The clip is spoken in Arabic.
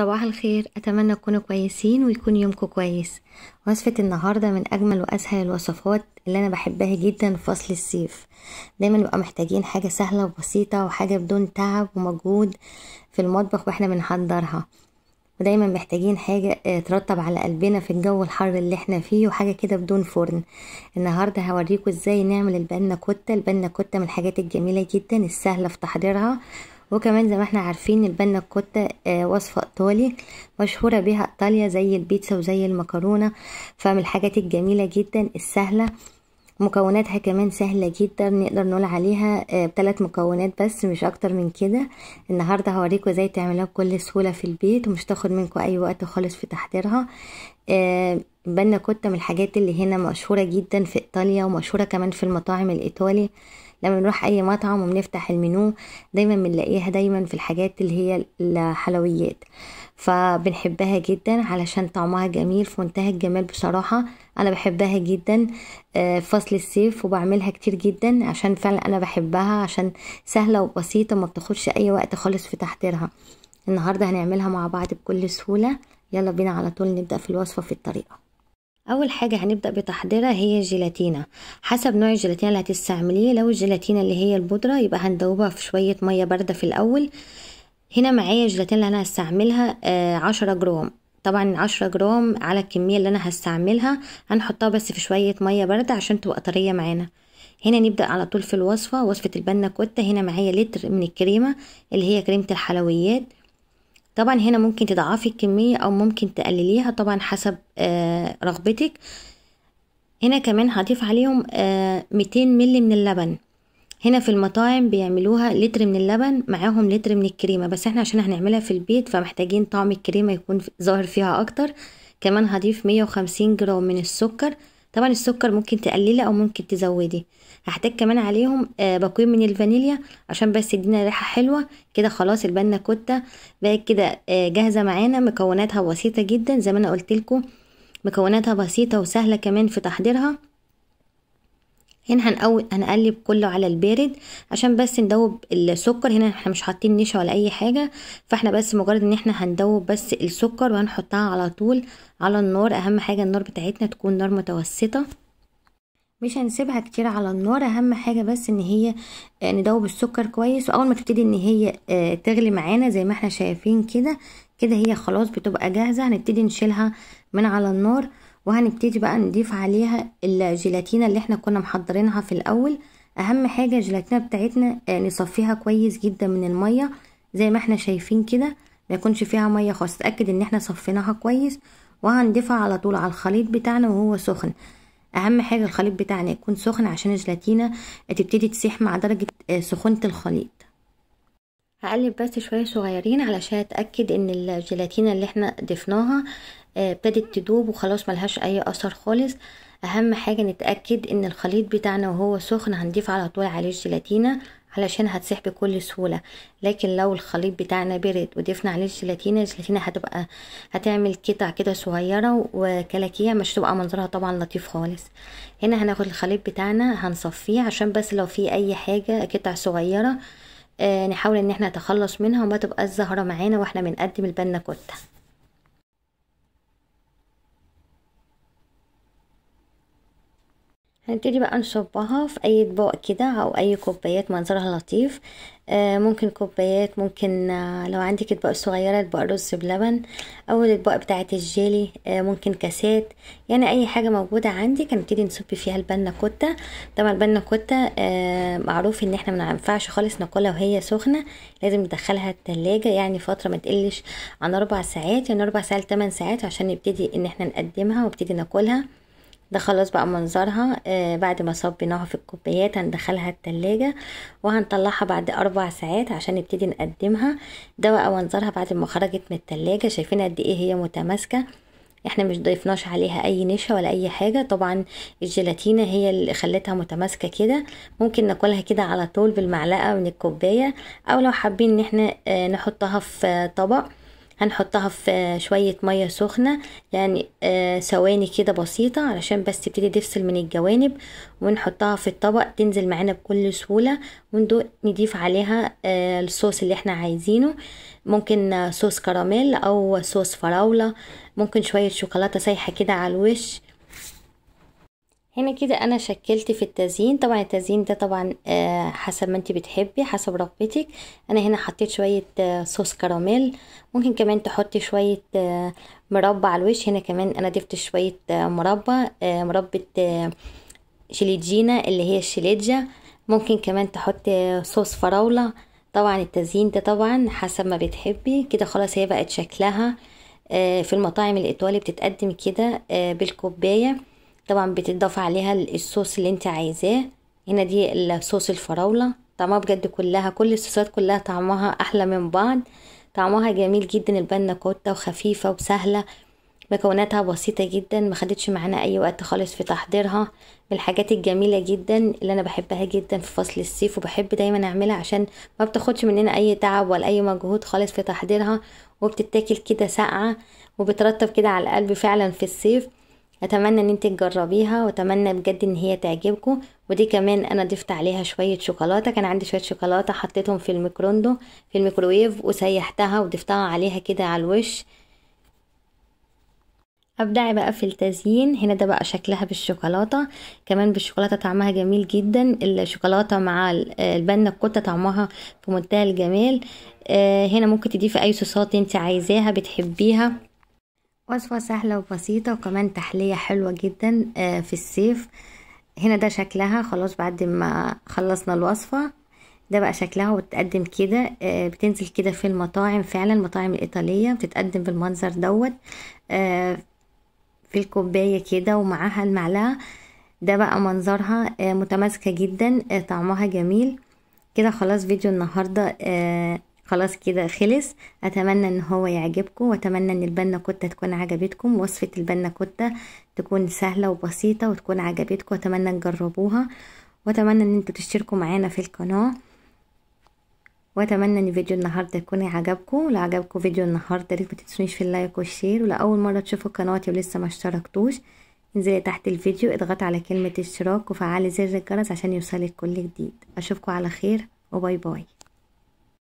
صباح الخير أتمنى تكونوا كويسين ويكون يومكم كويس وصفة النهاردة من أجمل وأسهل الوصفات اللي أنا بحبها جدا في فصل الصيف دايما بنبقى محتاجين حاجة سهلة وبسيطة وحاجة بدون تعب ومجهود في المطبخ واحنا بنحضرها ودايما محتاجين حاجة آه، ترطب على قلبنا في الجو الحر اللي احنا فيه وحاجة كده بدون فرن النهاردة هوريكم ازاي نعمل البنة كتة البنة كتة من الحاجات الجميلة جدا السهلة في تحضيرها وكمان زي ما احنا عارفين البنا الكوتا آه، وصفة ايطالي مشهورة بها ايطاليا زي البيتزا وزي المكرونة فمن الحاجات الجميلة جدا السهلة مكوناتها كمان سهلة جدا نقدر نقول عليها آه، بثلاث مكونات بس مش اكتر من كده النهاردة هوريكم ازاي تعملها بكل سهولة في البيت ومش تاخد منكم اي وقت خالص في تحضيرها آه، بنا كوتا من الحاجات اللي هنا مشهورة جدا في ايطاليا ومشهورة كمان في المطاعم الايطالي لما بنروح اي مطعم وبنفتح المنيو دايما بنلاقيها دايما في الحاجات اللي هي الحلويات فبنحبها جدا علشان طعمها جميل في منتهى الجمال بصراحه انا بحبها جدا في آه، فصل الصيف وبعملها كتير جدا عشان فعلا انا بحبها عشان سهله وبسيطه ما بتاخدش اي وقت خالص في تحضيرها النهارده هنعملها مع بعض بكل سهوله يلا بينا على طول نبدا في الوصفه في الطريقه اول حاجه هنبدا بتحضيرها هي الجيلاتينه حسب نوع الجيلاتينه اللي هتستعمليه لو الجيلاتينه اللي هي البودره يبقى هندوبها في شويه ميه بارده في الاول هنا معايا الجيلاتينه اللي انا هستعملها آه، عشرة جرام طبعا عشرة جرام على الكميه اللي انا هستعملها هنحطها بس في شويه ميه بارده عشان تبقى طريه معانا هنا نبدا على طول في الوصفه وصفه البنه كوتا هنا معايا لتر من الكريمه اللي هي كريمه الحلويات طبعا هنا ممكن تضعفي الكمية او ممكن تقلليها طبعا حسب آه، رغبتك هنا كمان هضيف عليهم 200 آه، ملي من اللبن هنا في المطاعم بيعملوها لتر من اللبن معاهم لتر من الكريمة بس احنا عشان هنعملها في البيت فمحتاجين طعم الكريمة يكون ظاهر فيها اكتر كمان هضيف مية وخمسين جرام من السكر طبعا السكر ممكن تقللي او ممكن تزودي هحتاج كمان عليهم آه، باقوين من الفانيليا عشان بس يدينا ريحه حلوه كده خلاص البنا كوتا بقت كده آه، جاهزه معانا مكوناتها بسيطه جدا زي ما انا قلت لكم مكوناتها بسيطه وسهله كمان في تحضيرها هنا هنقوي هنقلب كله على البارد عشان بس ندوب السكر هنا احنا مش حاطين نشا ولا اي حاجه فاحنا بس مجرد ان احنا هندوب بس السكر وهنحطها على طول على النار اهم حاجه النار بتاعتنا تكون نار متوسطه مش هنسيبها كتير على النار اهم حاجه بس ان هي آه، ندوب السكر كويس واول ما تبتدي ان هي آه، تغلي معانا زي ما احنا شايفين كده كده هي خلاص بتبقى جاهزه هنبتدي نشيلها من على النار وهنبتدي بقى نضيف عليها الجيلاتينه اللي احنا كنا محضرينها في الاول اهم حاجه الجيلاتينه بتاعتنا آه، نصفيها كويس جدا من الميه زي ما احنا شايفين كده ما يكونش فيها ميه خالص اتاكد ان احنا صفيناها كويس وهنضيفها على طول على الخليط بتاعنا وهو سخن اهم حاجه الخليط بتاعنا يكون سخن عشان الجيلاتينه تبتدي تسيح مع درجه آه، سخونه الخليط هقلب بس شوية صغيرين علشان اتأكد ان الجيلاتينة اللي احنا ضفناها آه، ابتدت تدوب وخلاص ملهاش اي اثر خالص اهم حاجة نتأكد ان الخليط بتاعنا وهو سخن هنضيف على طول عليه الجيلاتينة علشان هتسيح بكل سهولة لكن لو الخليط بتاعنا برد وضفنا عليه الجيلاتينة الجيلاتينة هتبقى هتعمل قطع كده صغيرة وكلاكية مش تبقى منظرها طبعا لطيف خالص هنا هناخد الخليط بتاعنا هنصفيه عشان بس لو في اي حاجة قطع صغيرة آه، نحاول ان احنا نتخلص منها وما تبقى زهرة معانا واحنا بنقدم البنا كوتا هنبتدي يعني بقى نصبها في اي اطباق كده او اي كوبايات منظرها لطيف آه، ممكن كوبايات ممكن آه، لو عندك اطباق صغيره اطباق رز بلبن او الاطباق بتاعه الجيلي آه، ممكن كاسات يعني اي حاجه موجوده عندي هنبتدي نصب فيها البنا كوتا طبعا البنا كوتا معروف ان احنا ما ينفعش خالص ناكلها وهي سخنه لازم ندخلها التلاجة يعني فتره ما تقلش عن اربع ساعات يعني اربع ساعات لتمن ساعات عشان نبتدي ان احنا نقدمها وابتدي ناكلها ده خلاص بقى منظرها آه بعد ما صبيناها في الكوبايات هندخلها التلاجة وهنطلعها بعد اربع ساعات عشان نبتدي نقدمها ده بقى منظرها بعد ما خرجت من التلاجة شايفين قد ايه هي متماسكة احنا مش ضيفناش عليها اي نشا ولا اي حاجة طبعا الجيلاتينة هي اللي خلتها متماسكة كده ممكن ناكلها كده على طول بالمعلقة من الكوباية او لو حابين ان احنا آه، نحطها في طبق هنحطها في شوية مية سخنة يعني آه، ثواني كده بسيطة علشان بس تبتدي تفصل من الجوانب ونحطها في الطبق تنزل معانا بكل سهولة وندوق نضيف عليها آه، الصوص اللي احنا عايزينه ممكن صوص كراميل او صوص فراولة ممكن شوية شوكولاتة سايحة كده على الوش هنا كده انا شكلت في التزيين طبعا التزيين ده طبعا آه، حسب ما انت بتحبي حسب رغبتك انا هنا حطيت شوية آه، صوص كراميل ممكن كمان تحطي شوية آه، مربى على الوش هنا كمان انا ضفت شوية مربى مربى شليجينا اللي هي الشليجة ممكن كمان تحطي صوص فراولة طبعا التزيين ده طبعا حسب ما بتحبي كده خلاص هي بقت شكلها في المطاعم الايطالي بتتقدم كده بالكوبايه طبعا بتضاف عليها الصوص اللي انت عايزاه هنا دي صوص الفراولة طعمها بجد كلها كل الصوصات كلها طعمها احلى من بعض طعمها جميل جدا البنا كوتا وخفيفة وسهلة مكوناتها بسيطة جدا ما خدتش معانا اي وقت خالص في تحضيرها من الحاجات الجميلة جدا اللي انا بحبها جدا في فصل الصيف وبحب دايما اعملها عشان ما بتاخدش مننا اي تعب ولا اي مجهود خالص في تحضيرها وبتتاكل كده ساقعة وبترطب كده على القلب فعلا في الصيف اتمنى ان انت تجربيها واتمنى بجد ان هي تعجبكم ودي كمان انا ضفت عليها شويه شوكولاته كان عندي شويه شوكولاته حطيتهم في الميكروندو في الميكروويف وسيحتها وضفتها عليها كده على الوش ابدعي بقى في التزيين هنا ده بقى شكلها بالشوكولاته كمان بالشوكولاته طعمها جميل جدا الشوكولاته مع البنه الكوتا طعمها في منتهى الجمال آه، هنا ممكن تضيفي اي صوصات انت عايزاها بتحبيها وصفة سهلة وبسيطة وكمان تحلية حلوة جدا آه، في الصيف هنا ده شكلها خلاص بعد ما خلصنا الوصفة ده بقى شكلها وبتقدم كده آه، بتنزل كده في المطاعم فعلا المطاعم الإيطالية بتتقدم بالمنظر دوت آه، في الكوباية كده ومعاها المعلقة ده بقى منظرها متماسكة جدا طعمها جميل كده خلاص فيديو النهاردة خلاص كده خلص اتمنى ان هو يعجبكم واتمنى ان البنا كوته تكون عجبتكم وصفه البنا كوته تكون سهله وبسيطه وتكون عجبتكم واتمنى تجربوها واتمنى ان انتوا تشتركوا معانا في القناه واتمنى ان فيديو النهارده يكون عجبكم لو عجبكم فيديو النهارده ريت متنسونيش في اللايك والشير ولاول مره تشوفوا قناتي ولسه ما اشتركتوش انزلي تحت الفيديو اضغطي على كلمه اشتراك وفعلي زر الجرس عشان يوصلك كل جديد اشوفكم على خير وباي باي